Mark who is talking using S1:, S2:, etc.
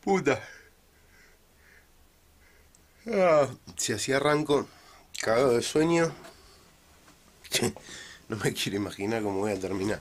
S1: Puta. Ah, si así arranco, cagado de sueño. no me quiero imaginar cómo voy a terminar.